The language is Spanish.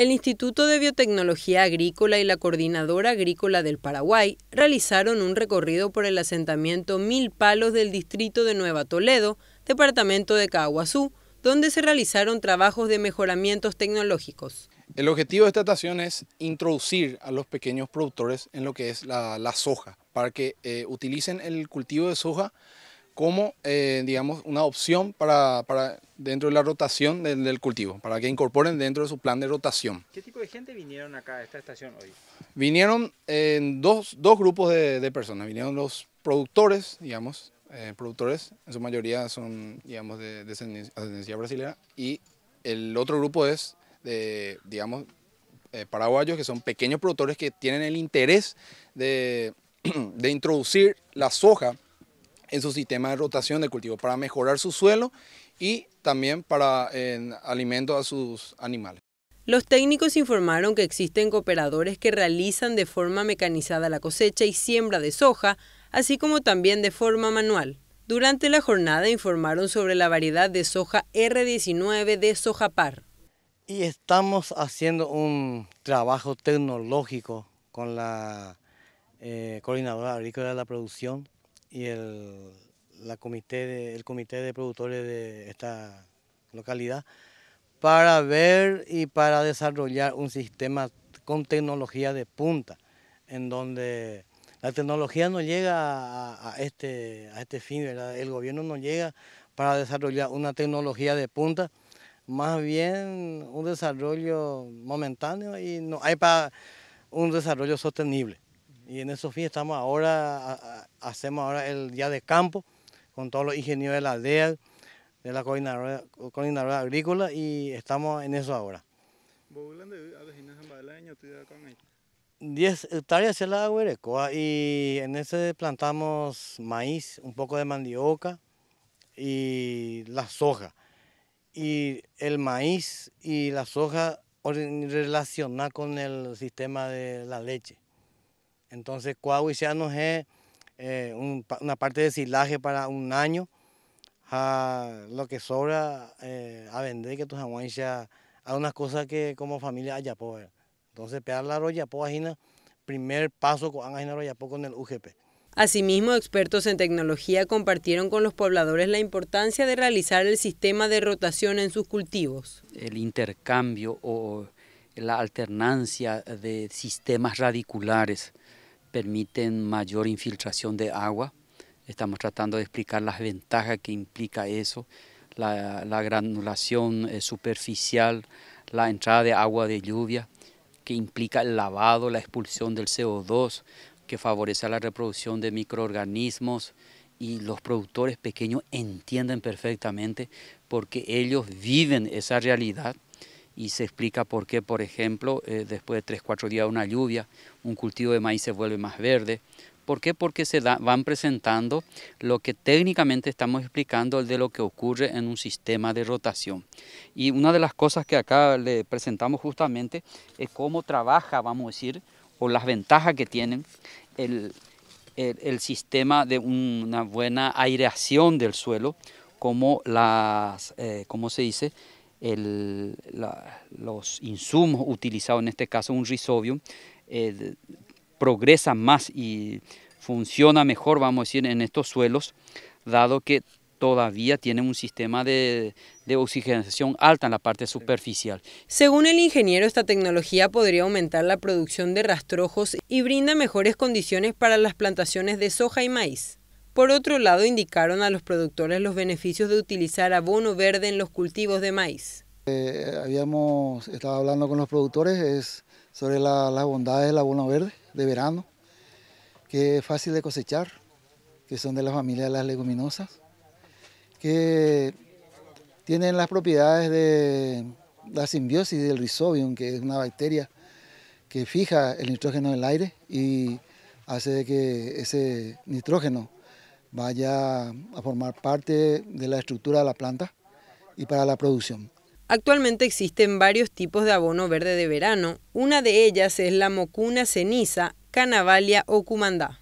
El Instituto de Biotecnología Agrícola y la Coordinadora Agrícola del Paraguay realizaron un recorrido por el asentamiento Mil Palos del distrito de Nueva Toledo, departamento de Caguazú, donde se realizaron trabajos de mejoramientos tecnológicos. El objetivo de esta estación es introducir a los pequeños productores en lo que es la, soja, para que eh, utilicen el cultivo de soja como, eh, digamos, una opción para, para dentro de la rotación del, cultivo, para que incorporen dentro de su plan de rotación. ¿Qué tipo de gente vinieron acá a esta estación hoy? Vinieron eh, dos, grupos de, personas, vinieron los productores, digamos, eh, productores, en su mayoría son, digamos, de, ascendencia brasileña, y el otro grupo es de, digamos, paraguayos, que son pequeños productores que tienen el interés de, de introducir la soja en su sistema de rotación de cultivo para mejorar su suelo y también para a sus animales. Los técnicos informaron que existen cooperadores que realizan de forma mecanizada la cosecha y siembra de soja, así como también de forma manual. Durante la jornada informaron sobre la variedad de soja R19 de Sojapar. Y estamos haciendo un trabajo tecnológico con la eh, Coordinadora Agrícola de la Producción y el, la comité de, comité de productores de esta localidad para ver y para desarrollar un sistema con tecnología de punta, en donde la tecnología no llega a, este, a este fin, el gobierno no llega para desarrollar una tecnología de punta, más bien un desarrollo momentáneo y no hay para un desarrollo sostenible. Y en fines estamos ahora, hacemos ahora el día de campo con todos los ingenieros de la aldea, de la coordinadora, agrícola y estamos en eso ahora. 10 hectáreas es la huerecoa y en ese plantamos maíz, un poco de mandioca y la soja. Y el maíz y la soja relacionada con el sistema de la leche. Entonces Coahuiceanos es eh, un, una parte de silaje para un año. a lo que sobra eh, a vender que tus ya a unas cosas que como familia haya poder. Entonces pegar la roya agina, primer paso con el UGP. Asimismo, expertos en tecnología compartieron con los pobladores la importancia de realizar el sistema de rotación en sus cultivos. El intercambio o la alternancia de sistemas radiculares permiten mayor infiltración de agua. Estamos tratando de explicar las ventajas que implica eso, la, granulación eh, superficial, la entrada de agua de lluvia, que implica el lavado, la expulsión del CO2, que favorece la reproducción de microorganismos y los productores pequeños entienden perfectamente porque ellos viven esa realidad y se explica por qué, por ejemplo, eh, después de 3-4 días de una lluvia, un cultivo de maíz se vuelve más verde. ¿Por qué? Porque se van presentando lo que técnicamente estamos explicando ...el de lo que ocurre en un sistema de rotación. Y una de las cosas que acá le presentamos justamente es cómo trabaja, vamos a decir, o las ventajas que tienen el, sistema de una buena aireación del suelo, como las, eh, ¿cómo se dice? los insumos utilizados, en este caso un risobium, eh, progresa más y funciona mejor, vamos a decir, en estos suelos, dado que todavía tienen un sistema de, de, oxigenación alta en la parte superficial. Según el ingeniero, esta tecnología podría aumentar la producción de rastrojos y brinda mejores condiciones para las plantaciones de soja y maíz. Por otro lado, indicaron a los productores los beneficios de utilizar abono verde en los cultivos de maíz. Eh, habíamos estado hablando con los productores es sobre la, las bondades del abono verde de verano, que es fácil de cosechar, que son de la familia de las leguminosas, que tienen las propiedades de la simbiosis del rhizobium que es una bacteria que fija el nitrógeno en el aire y hace que ese nitrógeno vaya a formar parte de la estructura de la planta y para la producción. Actualmente existen varios tipos de abono verde de verano. Una de ellas es la mocuna ceniza, canavalia o cumandá.